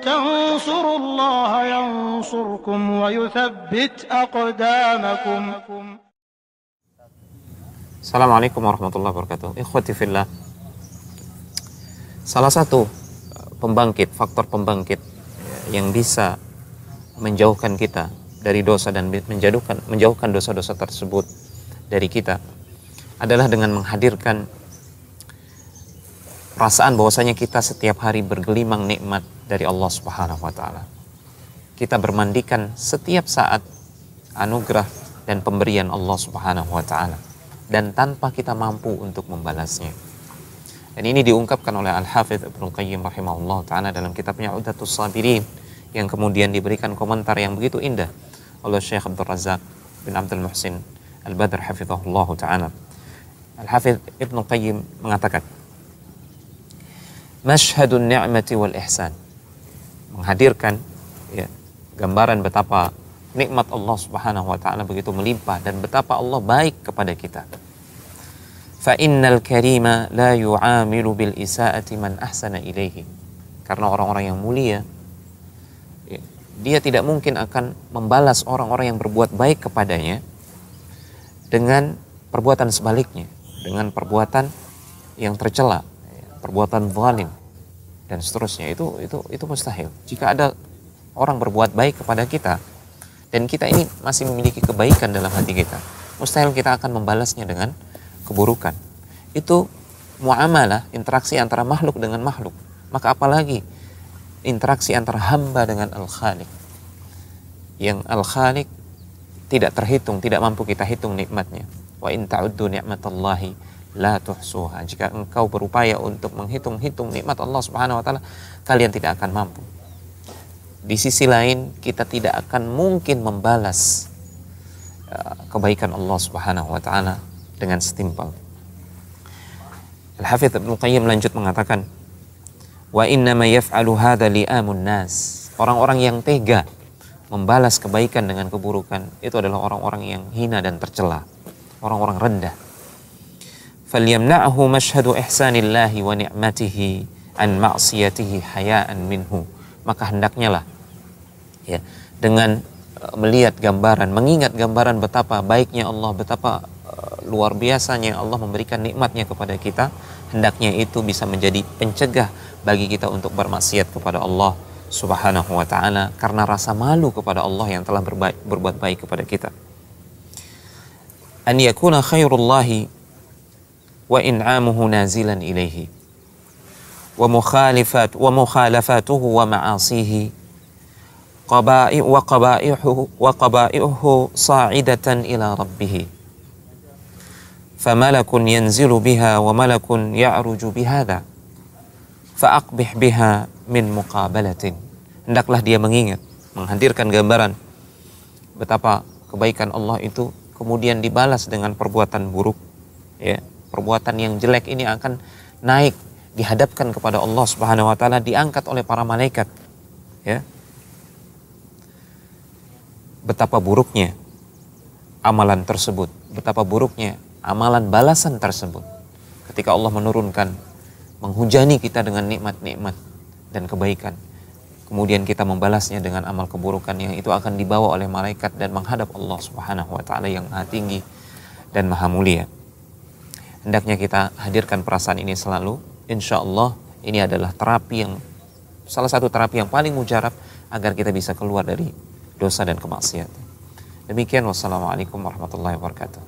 تنصروا الله ينصركم ويثبت أقدامكم السلام عليكم ورحمة الله وبركاته إخوتي في الله salah satu eh, pembangkit faktor pembangkit eh, yang bisa menjauhkan kita dari dosa dan menjauhkan menjauhkan dosa-dosa tersebut dari kita adalah dengan menghadirkan perasaan bahwasanya kita setiap hari bergelimang nikmat dari Allah Subhanahu wa taala. Kita bermandikan setiap saat anugerah dan pemberian Allah Subhanahu wa taala dan tanpa kita mampu untuk membalasnya. Dan ini diungkapkan oleh Al-Hafidz Ibnu Qayyim rahimahullah taala dalam kitabnya Udatus Sabirin yang kemudian diberikan komentar yang begitu indah oleh Syekh Abdul Razak bin Abdul Muhsin Al-Badr hafizahullah taala. Al-Hafidz Ibnu Qayyim mengatakan Mashhadun ni'mati wal ihsan. Menghadirkan ya, gambaran betapa nikmat Allah Subhanahu wa taala begitu melimpah dan betapa Allah baik kepada kita. Fa innal karima la yu'amilu bil isaati man ahsana ilaihi. Karena orang-orang yang mulia ya, dia tidak mungkin akan membalas orang-orang yang berbuat baik kepadanya dengan perbuatan sebaliknya, dengan perbuatan yang tercela perbuatan zalim dan seterusnya itu itu itu mustahil. Jika ada orang berbuat baik kepada kita dan kita ini masih memiliki kebaikan dalam hati kita, mustahil kita akan membalasnya dengan keburukan. Itu muamalah, interaksi antara makhluk dengan makhluk. Maka apalagi interaksi antara hamba dengan Al-Khalik. Yang Al-Khalik tidak terhitung, tidak mampu kita hitung nikmatnya. Wa in ta'uddu ni'matallahi la tuhsuha. Jika engkau berupaya untuk menghitung-hitung nikmat Allah Subhanahu wa taala, kalian tidak akan mampu. Di sisi lain, kita tidak akan mungkin membalas uh, kebaikan Allah Subhanahu wa taala dengan setimpal. Al-Hafidz Ibnu Qayyim lanjut mengatakan, "Wa inna ma yaf'alu hadza li'amun nas." Orang-orang yang tega membalas kebaikan dengan keburukan itu adalah orang-orang yang hina dan tercela, orang-orang rendah. فَلْيَمْنَعْهُ مَشْهَدُ إِحْسَانِ اللَّهِ وَنِعْمَتِهِ عَنْ مَعْصِيَتِهِ حَيَاءً مِنْهُ maka hendaknya lah ya dengan e, melihat gambaran, mengingat gambaran betapa baiknya Allah, betapa uh, luar biasanya Allah memberikan nikmatnya kepada kita, hendaknya itu bisa menjadi pencegah bagi kita untuk bermaksiat kepada Allah Subhanahu wa taala karena rasa malu kepada Allah yang telah berbaik, berbuat baik kepada kita. An yakuna khairullahi وإنعامه نازلا إليه ومخالفات ومخالفاته ومعاصيه قبائح وقبائحه وقبائحه صاعدة إلى ربه فملك ينزل بها وملك يعرج بهذا فأقبح بها من مقابلة hendaklah dia mengingat menghadirkan gambaran betapa kebaikan Allah itu kemudian dibalas dengan perbuatan buruk ya yeah perbuatan yang jelek ini akan naik dihadapkan kepada Allah Subhanahu wa taala diangkat oleh para malaikat ya betapa buruknya amalan tersebut betapa buruknya amalan balasan tersebut ketika Allah menurunkan menghujani kita dengan nikmat-nikmat dan kebaikan kemudian kita membalasnya dengan amal keburukan yang itu akan dibawa oleh malaikat dan menghadap Allah Subhanahu wa taala yang Maha Tinggi dan Maha Mulia hendaknya kita hadirkan perasaan ini selalu. Insya Allah ini adalah terapi yang salah satu terapi yang paling mujarab agar kita bisa keluar dari dosa dan kemaksiatan. Demikian wassalamualaikum warahmatullahi wabarakatuh.